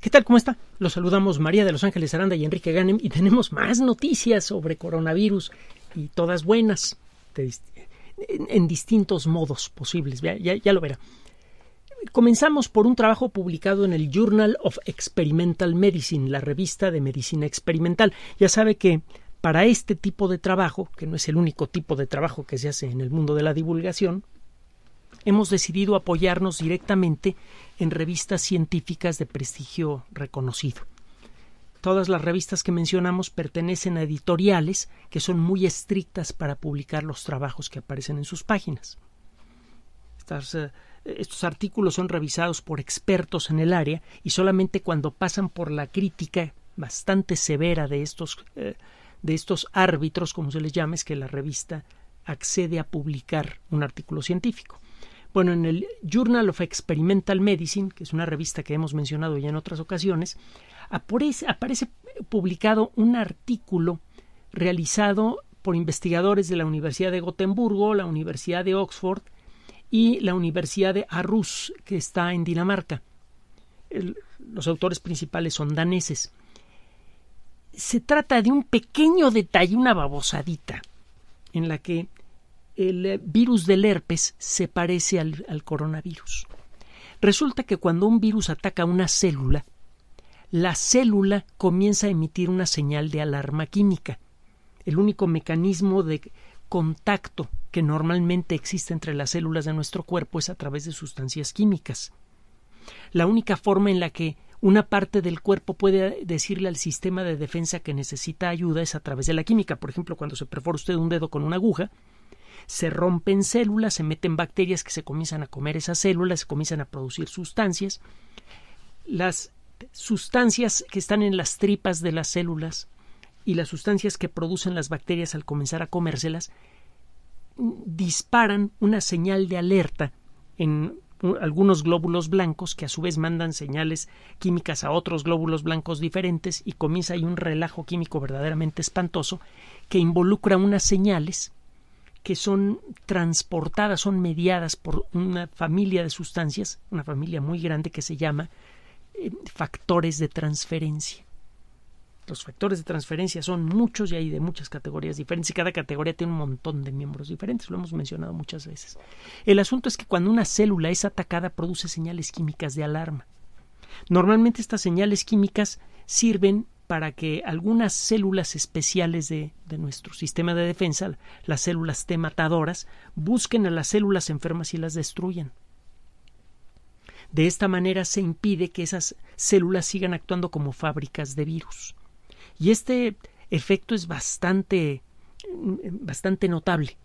¿Qué tal? ¿Cómo está? Los saludamos María de Los Ángeles Aranda y Enrique Ganem y tenemos más noticias sobre coronavirus y todas buenas en, distintos modos posibles. ya, lo verá. Comenzamos por un trabajo publicado en el Journal of Experimental Medicine, la revista de medicina experimental. Ya sabe que para este tipo de trabajo, que no es el único tipo de trabajo que se hace en el mundo de la divulgación, hemos decidido apoyarnos directamente en revistas científicas de prestigio reconocido. Todas las revistas que mencionamos pertenecen a editoriales que son muy estrictas para publicar los trabajos que aparecen en sus páginas. Eh, estos artículos son revisados por expertos en el área y solamente cuando pasan por la crítica bastante severa de estos, eh, de estos árbitros, como se les llame, es que la revista accede a publicar un artículo científico. Bueno, en el Journal of Experimental Medicine, que es una revista que hemos mencionado ya en otras ocasiones, aparece, publicado un artículo realizado por investigadores de la Universidad de Gotemburgo, la Universidad de Oxford y la Universidad de Aarhus, que está en Dinamarca. los autores principales son daneses. Se trata de un pequeño detalle, una babosadita, en la que el eh, virus del herpes se parece al, coronavirus. Resulta que cuando un virus ataca una célula, la célula comienza a emitir una señal de alarma química. El único mecanismo de contacto que normalmente existe entre las células de nuestro cuerpo es a través de sustancias químicas. La única forma en la que una parte del cuerpo puede decirle al sistema de defensa que necesita ayuda es a través de la química. Por ejemplo, cuando se perfora usted un dedo con una aguja, se rompen células, se meten bacterias que se comienzan a comer esas células, se comienzan a producir sustancias. Las sustancias que están en las tripas de las células y las sustancias que producen las bacterias al comenzar a comérselas mm, disparan una señal de alerta en algunos glóbulos blancos que a su vez mandan señales químicas a otros glóbulos blancos diferentes y comienza ahí un relajo químico verdaderamente espantoso que involucra unas señales que son transportadas, son mediadas por una familia de sustancias, una familia muy grande que se llama eh, factores de transferencia. Los factores de transferencia son muchos y hay de muchas categorías diferentes y cada categoría tiene un montón de miembros diferentes, lo hemos mencionado muchas veces. El asunto es que cuando una célula es atacada produce señales químicas de alarma. Normalmente estas señales químicas sirven para que algunas células especiales de, nuestro sistema de defensa, las células T matadoras, busquen a las células enfermas y las destruyan. De esta manera se impide que esas células sigan actuando como fábricas de virus. Y este efecto es bastante, bastante notable.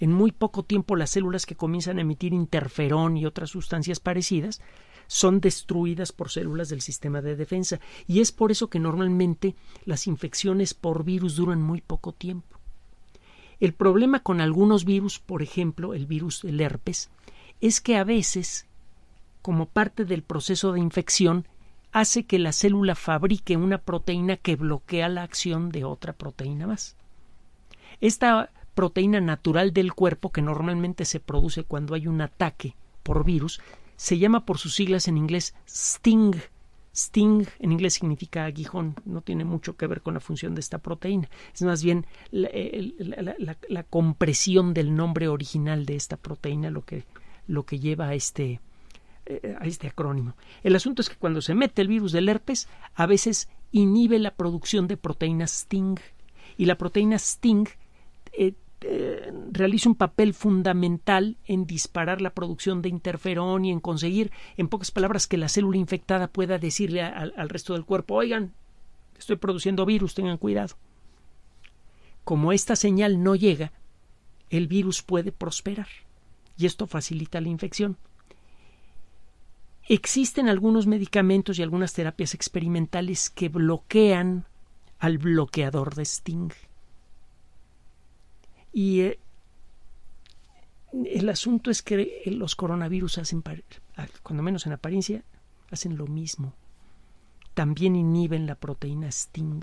En muy poco tiempo las células que comienzan a emitir interferón y otras sustancias parecidas son destruidas por células del sistema de defensa y es por eso que normalmente las infecciones por virus duran muy poco tiempo. El problema con algunos virus, por ejemplo, el virus del herpes, es que a veces, como parte del proceso de infección, hace que la célula fabrique una proteína que bloquea la acción de otra proteína más. Esta proteína natural del cuerpo, que normalmente se produce cuando hay un ataque por virus, se llama por sus siglas en inglés STING. Sting en inglés significa aguijón, no tiene mucho que ver con la función de esta proteína, es más bien la, compresión del nombre original de esta proteína lo que, lo que lleva a este, eh, a este acrónimo. El asunto es que cuando se mete el virus del herpes, a veces inhibe la producción de proteína Sting y la proteína Sting eh, eh, realiza un papel fundamental en disparar la producción de interferón y en conseguir, en pocas palabras, que la célula infectada pueda decirle al resto del cuerpo, oigan, estoy produciendo virus, tengan cuidado. Como esta señal no llega, el virus puede prosperar y esto facilita la infección. Existen algunos medicamentos y algunas terapias experimentales que bloquean al bloqueador de Sting y eh, el asunto es que los coronavirus hacen, cuando menos en apariencia, hacen lo mismo. También inhiben la proteína Sting.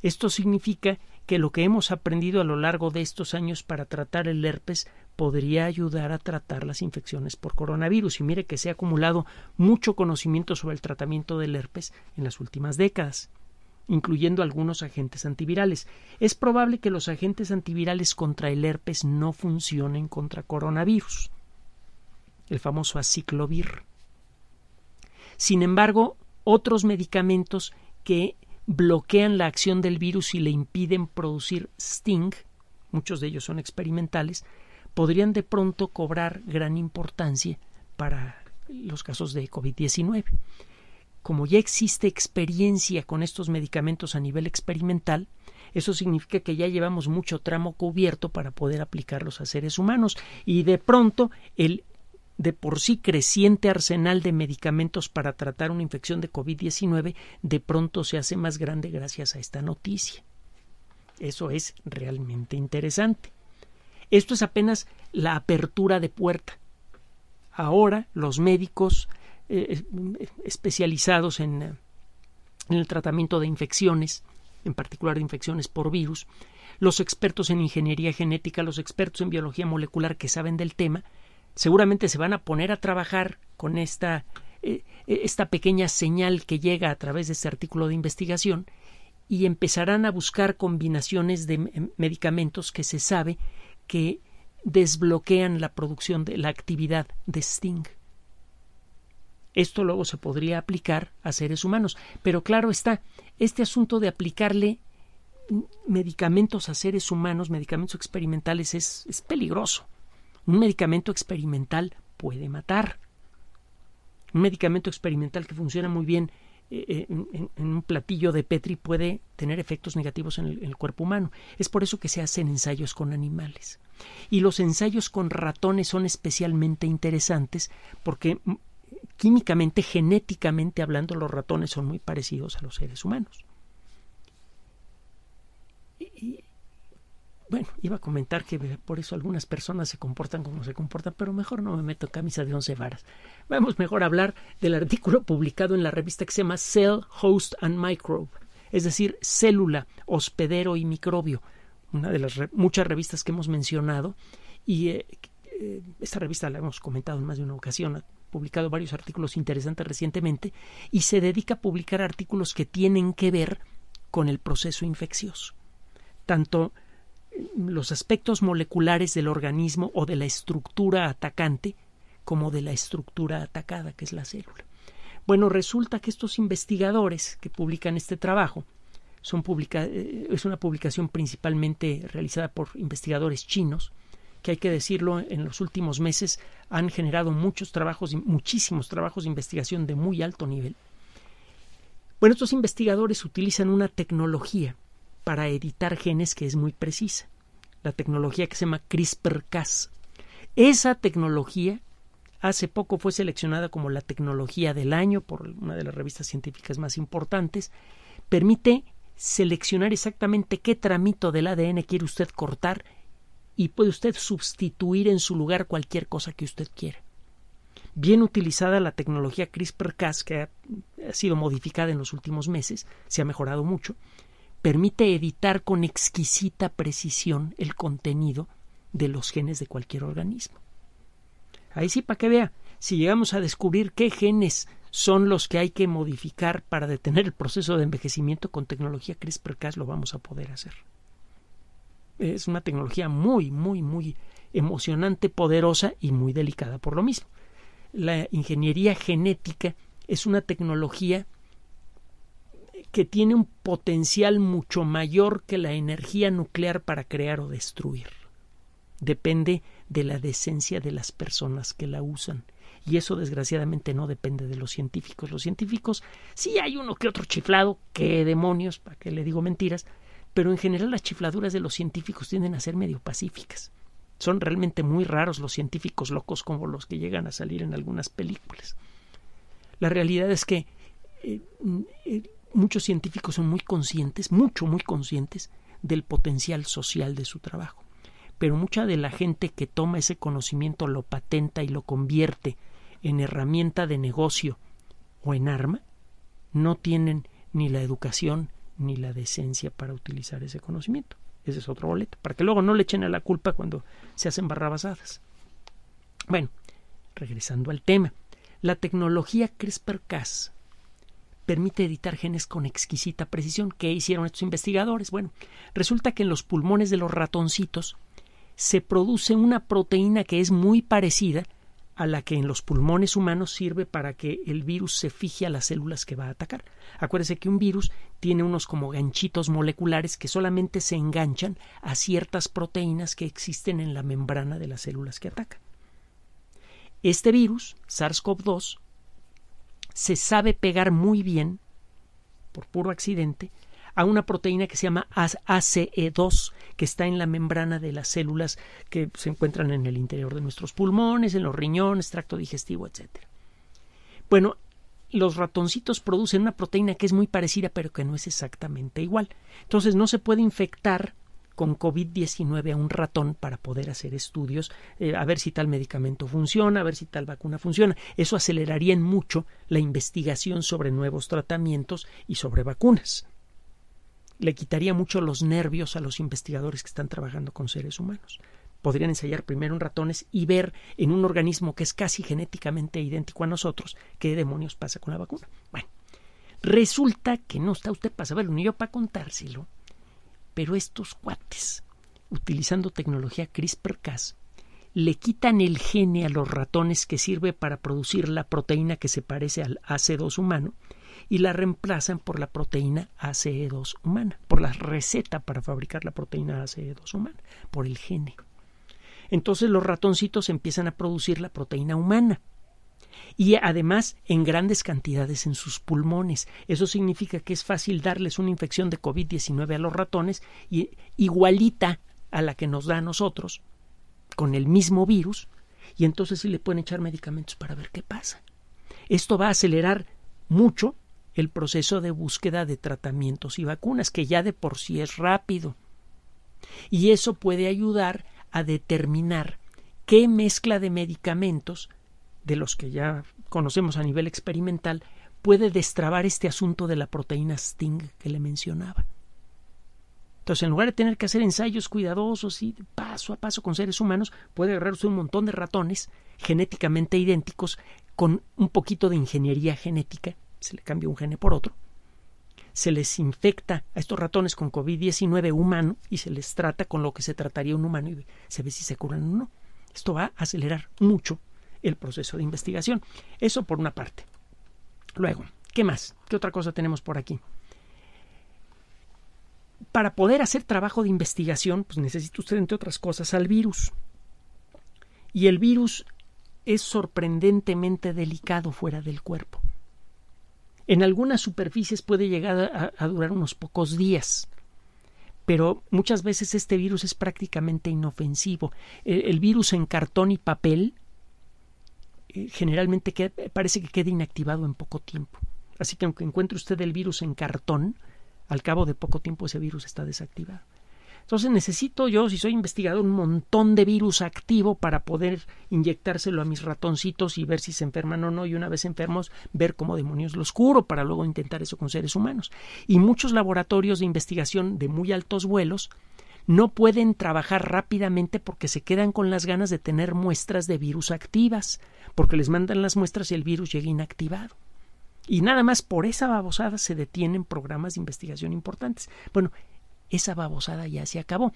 Esto significa que lo que hemos aprendido a lo largo de estos años para tratar el herpes podría ayudar a tratar las infecciones por coronavirus. Y mire que se ha acumulado mucho conocimiento sobre el tratamiento del herpes en las últimas décadas incluyendo algunos agentes antivirales. Es probable que los agentes antivirales contra el herpes no funcionen contra coronavirus, el famoso aciclovir. Sin embargo, otros medicamentos que bloquean la acción del virus y le impiden producir sting, muchos de ellos son experimentales, podrían de pronto cobrar gran importancia para los casos de COVID-19 como ya existe experiencia con estos medicamentos a nivel experimental, eso significa que ya llevamos mucho tramo cubierto para poder aplicarlos a seres humanos y de pronto el de por sí creciente arsenal de medicamentos para tratar una infección de COVID-19 de pronto se hace más grande gracias a esta noticia. Eso es realmente interesante. Esto es apenas la apertura de puerta. Ahora los médicos eh, especializados eh, en, el tratamiento de infecciones, en particular de infecciones por virus, los expertos en ingeniería genética, los expertos en biología molecular que saben del tema, seguramente se van a poner a trabajar con esta, eh, e, esta pequeña señal que llega a través de este artículo de investigación y empezarán a buscar combinaciones de medicamentos que se sabe que desbloquean la producción de la actividad de Sting. Esto luego se podría aplicar a seres humanos. Pero claro está, este asunto de aplicarle medicamentos a seres humanos, medicamentos experimentales, es, es peligroso. Un medicamento experimental puede matar. Un medicamento experimental que funciona muy bien eh, eh, en, un platillo de Petri puede tener efectos negativos en el cuerpo humano. Es por eso que se hacen ensayos con animales. Y los ensayos con ratones son especialmente interesantes porque químicamente, genéticamente hablando, los ratones son muy parecidos a los seres humanos. bueno, iba a comentar que por eso algunas personas se comportan como se comportan, pero mejor no me meto en camisa de once varas. Vamos mejor a hablar del artículo publicado en la revista que se llama Cell, Host and Microbe, es decir, célula, hospedero y microbio, una de las muchas revistas que hemos mencionado y eh, eh, esta revista la hemos comentado en más de una ocasión, publicado varios artículos interesantes recientemente, y se dedica a publicar artículos que tienen que ver con el proceso infeccioso. Tanto mm, los aspectos moleculares del organismo o de la estructura atacante como de la estructura atacada, que es la célula. Bueno, resulta que estos investigadores que publican este trabajo son eh, es una publicación principalmente realizada por investigadores chinos, que hay que decirlo en los últimos meses han generado muchos trabajos, muchísimos trabajos de investigación de muy alto nivel. Bueno, estos investigadores utilizan una tecnología para editar genes que es muy precisa, la tecnología que se llama CRISPR-Cas. Esa tecnología hace poco fue seleccionada como la tecnología del año por una de las revistas científicas más importantes, permite seleccionar exactamente qué tramito del ADN quiere usted cortar y puede usted sustituir en su lugar cualquier cosa que usted quiera. Bien utilizada la tecnología CRISPR-Cas, que ha, sido modificada en los últimos meses, se ha mejorado mucho, permite editar con exquisita precisión el contenido de los genes de cualquier organismo. Ahí sí, para que vea, si llegamos a descubrir qué genes son los que hay que modificar para detener el proceso de envejecimiento con tecnología CRISPR-Cas, lo vamos a poder hacer es una tecnología muy, muy, muy emocionante, poderosa y muy delicada por lo mismo. La ingeniería genética es una tecnología que tiene un potencial mucho mayor que la energía nuclear para crear o destruir. Depende de la decencia de las personas que la usan. Y eso desgraciadamente no depende de los científicos. Los científicos, sí hay uno que otro chiflado, qué demonios, para qué le digo mentiras, pero en general las chifladuras de los científicos tienden a ser medio pacíficas. Son realmente muy raros los científicos locos como los que llegan a salir en algunas películas. La realidad es que eh, eh, muchos científicos son muy conscientes, mucho, muy conscientes del potencial social de su trabajo. Pero mucha de la gente que toma ese conocimiento lo patenta y lo convierte en herramienta de negocio o en arma, no tienen ni la educación ni la decencia para utilizar ese conocimiento. Ese es otro boleto, para que luego no le echen a la culpa cuando se hacen barrabasadas. Bueno, regresando al tema, la tecnología CRISPR-Cas permite editar genes con exquisita precisión. ¿Qué hicieron estos investigadores? Bueno, resulta que en los pulmones de los ratoncitos se produce una proteína que es muy parecida a la que en los pulmones humanos sirve para que el virus se fije a las células que va a atacar. Acuérdese que un virus tiene unos como ganchitos moleculares que solamente se enganchan a ciertas proteínas que existen en la membrana de las células que atacan. Este virus, SARS-CoV-2, se sabe pegar muy bien, por puro accidente, a una proteína que se llama ACE2, que está en la membrana de las células que se encuentran en el interior de nuestros pulmones, en los riñones, tracto digestivo, etc. Bueno, los ratoncitos producen una proteína que es muy parecida pero que no es exactamente igual. Entonces no se puede infectar con COVID-19 a un ratón para poder hacer estudios, eh, a ver si tal medicamento funciona, a ver si tal vacuna funciona. Eso aceleraría en mucho la investigación sobre nuevos tratamientos y sobre vacunas. Le quitaría mucho los nervios a los investigadores que están trabajando con seres humanos podrían ensayar primero en ratones y ver en un organismo que es casi genéticamente idéntico a nosotros qué demonios pasa con la vacuna. Bueno, resulta que no está usted para saberlo ni yo para contárselo, pero estos cuates, utilizando tecnología CRISPR-Cas, le quitan el gene a los ratones que sirve para producir la proteína que se parece al AC2 humano y la reemplazan por la proteína ACE2 humana, por la receta para fabricar la proteína ACE2 humana, por el gene. Entonces los ratoncitos empiezan a producir la proteína humana y además en grandes cantidades en sus pulmones. Eso significa que es fácil darles una infección de COVID-19 a los ratones y igualita a la que nos da a nosotros con el mismo virus y entonces sí le pueden echar medicamentos para ver qué pasa. Esto va a acelerar mucho el proceso de búsqueda de tratamientos y vacunas, que ya de por sí es rápido. Y eso puede ayudar a determinar qué mezcla de medicamentos, de los que ya conocemos a nivel experimental, puede destrabar este asunto de la proteína Sting que le mencionaba. Entonces, en lugar de tener que hacer ensayos cuidadosos y paso a paso con seres humanos, puede agarrarse un montón de ratones genéticamente idénticos con un poquito de ingeniería genética, se le cambia un gene por otro, se les infecta a estos ratones con COVID-19 humano y se les trata con lo que se trataría un humano y se ve si se curan o no. Esto va a acelerar mucho el proceso de investigación. Eso por una parte. Luego, ¿qué más? ¿Qué otra cosa tenemos por aquí? Para poder hacer trabajo de investigación, pues necesita usted, entre otras cosas, al virus. Y el virus es sorprendentemente delicado fuera del cuerpo. En algunas superficies puede llegar a, durar unos pocos días pero muchas veces este virus es prácticamente inofensivo. E, el, virus en cartón y papel eh, generalmente parece que queda inactivado en poco tiempo. Así que aunque encuentre usted el virus en cartón, al cabo de poco tiempo ese virus está desactivado. Entonces necesito yo, si soy investigador, un montón de virus activo para poder inyectárselo a mis ratoncitos y ver si se enferman o no, y una vez enfermos, ver cómo demonios los curo para luego intentar eso con seres humanos. Y muchos laboratorios de investigación de muy altos vuelos no pueden trabajar rápidamente porque se quedan con las ganas de tener muestras de virus activas, porque les mandan las muestras y el virus llega inactivado. Y nada más por esa babosada se detienen programas de investigación importantes. Bueno, esa babosada ya se acabó.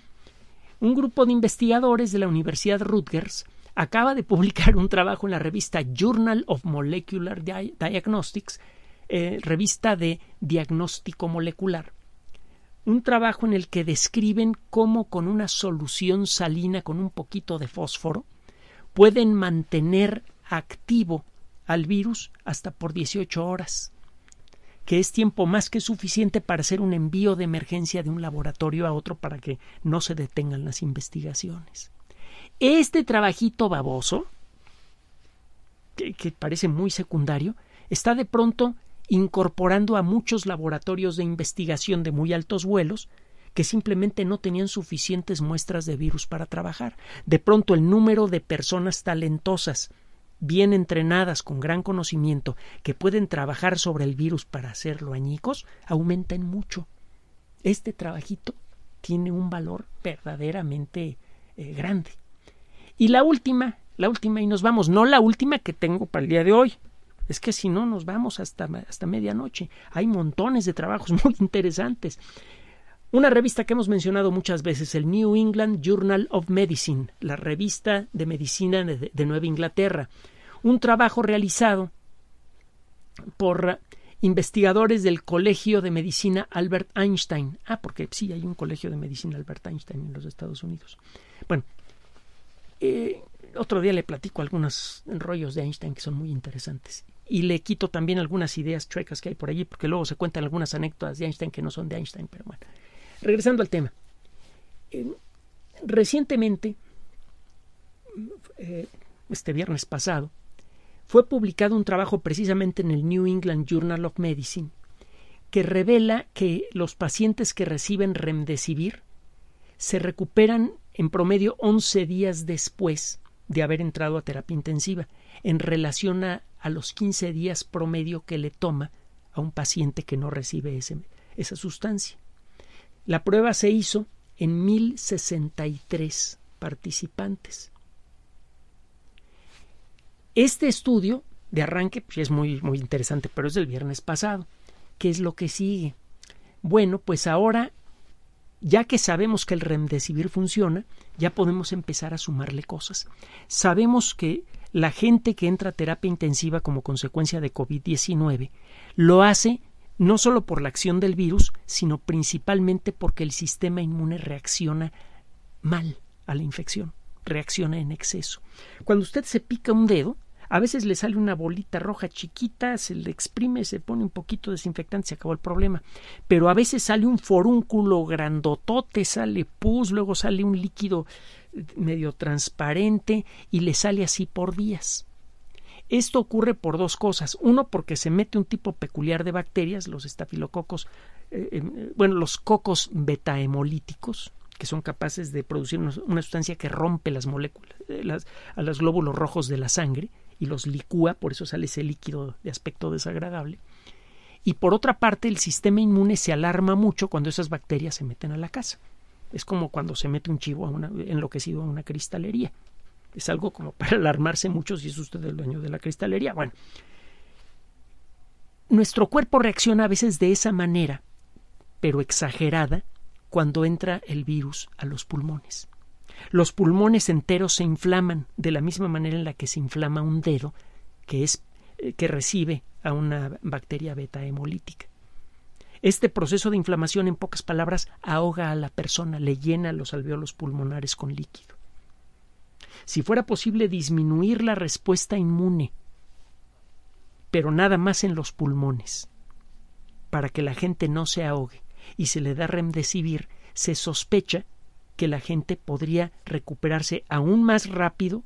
Un grupo de investigadores de la Universidad Rutgers acaba de publicar un trabajo en la revista Journal of Molecular Diagnostics, eh, revista de diagnóstico molecular, un trabajo en el que describen cómo con una solución salina con un poquito de fósforo pueden mantener activo al virus hasta por 18 horas que es tiempo más que suficiente para hacer un envío de emergencia de un laboratorio a otro para que no se detengan las investigaciones. Este trabajito baboso, que, que parece muy secundario, está de pronto incorporando a muchos laboratorios de investigación de muy altos vuelos que simplemente no tenían suficientes muestras de virus para trabajar. De pronto el número de personas talentosas bien entrenadas, con gran conocimiento, que pueden trabajar sobre el virus para hacerlo añicos, aumentan mucho. Este trabajito tiene un valor verdaderamente eh, grande. Y la última, la última, y nos vamos, no la última que tengo para el día de hoy. Es que si no, nos vamos hasta, hasta medianoche. Hay montones de trabajos muy interesantes. Una revista que hemos mencionado muchas veces, el New England Journal of Medicine, la revista de medicina de Nueva Inglaterra un trabajo realizado por investigadores del Colegio de Medicina Albert Einstein. Ah, porque sí, hay un Colegio de Medicina Albert Einstein en los Estados Unidos. Bueno, eh, otro día le platico algunos rollos de Einstein que son muy interesantes. Y le quito también algunas ideas chuecas que hay por allí, porque luego se cuentan algunas anécdotas de Einstein que no son de Einstein, pero bueno. Regresando al tema. Eh, recientemente, eh, este viernes pasado, fue publicado un trabajo precisamente en el New England Journal of Medicine que revela que los pacientes que reciben remdesivir se recuperan en promedio 11 días después de haber entrado a terapia intensiva, en relación a, los 15 días promedio que le toma a un paciente que no recibe esa sustancia. La prueba se hizo en 1063 participantes este estudio de arranque pues, es muy, muy interesante, pero es del viernes pasado. ¿Qué es lo que sigue? Bueno, pues ahora, ya que sabemos que el remdesivir funciona, ya podemos empezar a sumarle cosas. Sabemos que la gente que entra a terapia intensiva como consecuencia de COVID-19 lo hace no solo por la acción del virus, sino principalmente porque el sistema inmune reacciona mal a la infección reacciona en exceso. Cuando usted se pica un dedo, a veces le sale una bolita roja chiquita, se le exprime, se pone un poquito de desinfectante, se acabó el problema. Pero a veces sale un forúnculo grandotote, sale pus, luego sale un líquido eh, medio transparente y le sale así por días. Esto ocurre por dos cosas. Uno, porque se mete un tipo peculiar de bacterias, los estafilococos, eh, em, eh, bueno, los cocos hemolíticos que son capaces de producir una sustancia que rompe las moléculas, eh, a los glóbulos rojos de la sangre y los licúa, por eso sale ese líquido de aspecto desagradable. Y por otra parte, el sistema inmune se alarma mucho cuando esas bacterias se meten a la casa. Es como cuando se mete un chivo a enloquecido a una cristalería. Es algo como para alarmarse mucho si es usted el dueño de la cristalería. Bueno, nuestro cuerpo reacciona a veces de esa manera, pero exagerada, cuando entra el virus a los pulmones. Los pulmones enteros se inflaman de la misma manera en la que se inflama un dedo que es eh, que recibe a una bacteria beta hemolítica. Este proceso de inflamación, en pocas palabras, ahoga a la persona, le llena los alveolos pulmonares con líquido. Si fuera posible disminuir la respuesta inmune, pero nada más en los pulmones, para que la gente no se ahogue, y se le da remdesivir, se sospecha que la gente podría recuperarse aún más rápido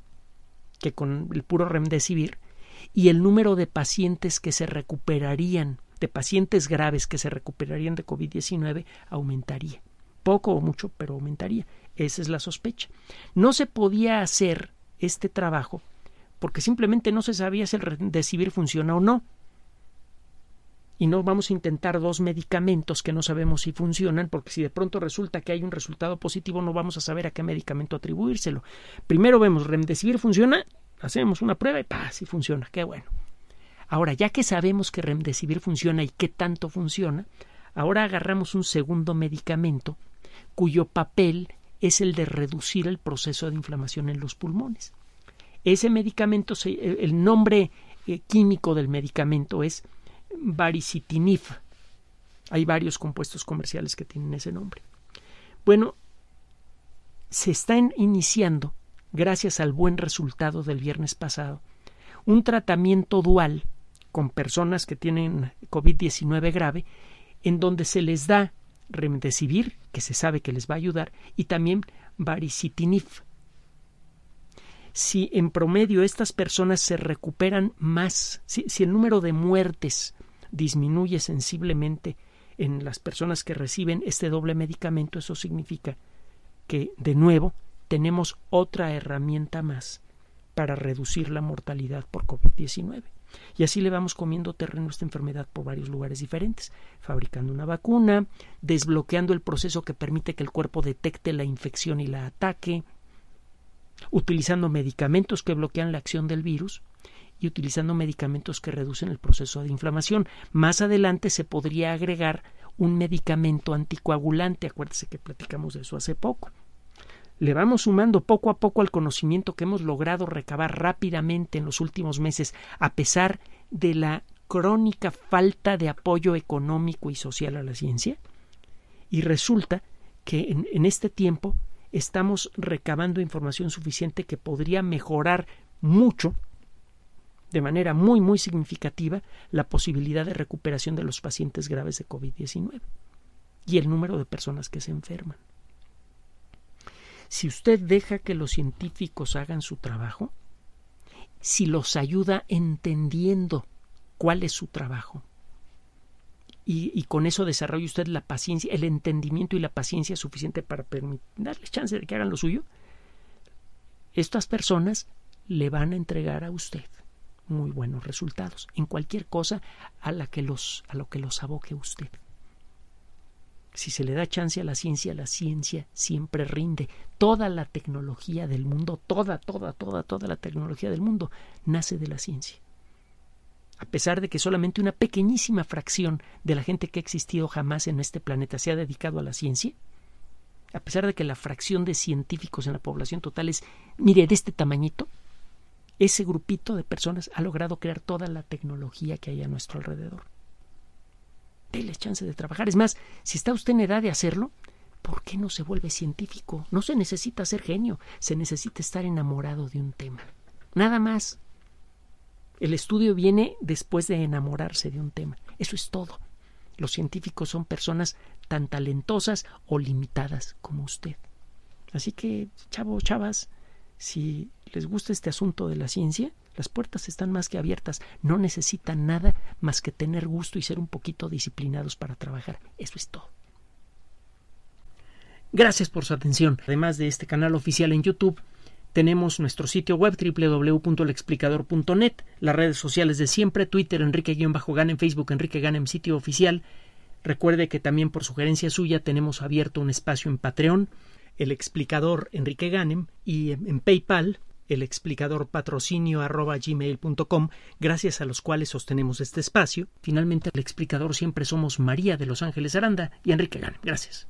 que con el puro remdesivir y el número de pacientes que se recuperarían, de pacientes graves que se recuperarían de COVID-19 aumentaría. Poco o mucho, pero aumentaría. Esa es la sospecha. No se podía hacer este trabajo porque simplemente no se sabía si el remdesivir funciona o no y no vamos a intentar dos medicamentos que no sabemos si funcionan, porque si de pronto resulta que hay un resultado positivo, no vamos a saber a qué medicamento atribuírselo. Primero vemos, remdesivir funciona, hacemos una prueba y pa, si funciona, qué bueno. Ahora, ya que sabemos que remdesivir funciona y qué tanto funciona, ahora agarramos un segundo medicamento cuyo papel es el de reducir el proceso de inflamación en los pulmones. Ese medicamento, el nombre eh, químico del medicamento es varicitinif Hay varios compuestos comerciales que tienen ese nombre. Bueno, se están iniciando, gracias al buen resultado del viernes pasado, un tratamiento dual con personas que tienen COVID-19 grave, en donde se les da remdesivir, que se sabe que les va a ayudar, y también varicitinif Si en promedio estas personas se recuperan más, si el número de muertes disminuye sensiblemente en las personas que reciben este doble medicamento, eso significa que, de nuevo, tenemos otra herramienta más para reducir la mortalidad por COVID-19. Y así le vamos comiendo terreno a esta enfermedad por varios lugares diferentes, fabricando una vacuna, desbloqueando el proceso que permite que el cuerpo detecte la infección y la ataque, utilizando medicamentos que bloquean la acción del virus, y utilizando medicamentos que reducen el proceso de inflamación. Más adelante se podría agregar un medicamento anticoagulante, acuérdese que platicamos de eso hace poco. Le vamos sumando poco a poco al conocimiento que hemos logrado recabar rápidamente en los últimos meses, a pesar de la crónica falta de apoyo económico y social a la ciencia. Y resulta que en, en este tiempo estamos recabando información suficiente que podría mejorar mucho de manera muy, muy significativa la posibilidad de recuperación de los pacientes graves de COVID-19 y el número de personas que se enferman. Si usted deja que los científicos hagan su trabajo, si los ayuda entendiendo cuál es su trabajo, y, con eso desarrolla usted la paciencia, el entendimiento y la paciencia suficiente para darles chance de que hagan lo suyo, estas personas le van a entregar a usted muy buenos resultados en cualquier cosa a la que los a lo que los aboque usted. Si se le da chance a la ciencia, la ciencia siempre rinde. Toda la tecnología del mundo, toda, toda, toda, toda la tecnología del mundo nace de la ciencia. A pesar de que solamente una pequeñísima fracción de la gente que ha existido jamás en este planeta se ha dedicado a la ciencia, a pesar de que la fracción de científicos en la población total es, mire, de este tamañito, ese grupito de personas ha logrado crear toda la tecnología que hay a nuestro alrededor. Deles chance de trabajar. Es más, si está usted en edad de hacerlo, ¿por qué no se vuelve científico? No se necesita ser genio, se necesita estar enamorado de un tema. Nada más. El estudio viene después de enamorarse de un tema. Eso es todo. Los científicos son personas tan talentosas o limitadas como usted. Así que, chavo, chavas, si les gusta este asunto de la ciencia, las puertas están más que abiertas. No necesitan nada más que tener gusto y ser un poquito disciplinados para trabajar. Eso es todo. Gracias por su atención. Además de este canal oficial en YouTube, tenemos nuestro sitio web www.lexplicador.net, las redes sociales de siempre, Twitter Enrique-Ganem, Facebook Enrique Ganem, sitio oficial. Recuerde que también por sugerencia suya tenemos abierto un espacio en Patreon el explicador Enrique Ganem y en PayPal el explicador patrocinio arroba gracias a los cuales sostenemos este espacio. Finalmente, el explicador siempre somos María de Los Ángeles Aranda y Enrique Ganem. Gracias.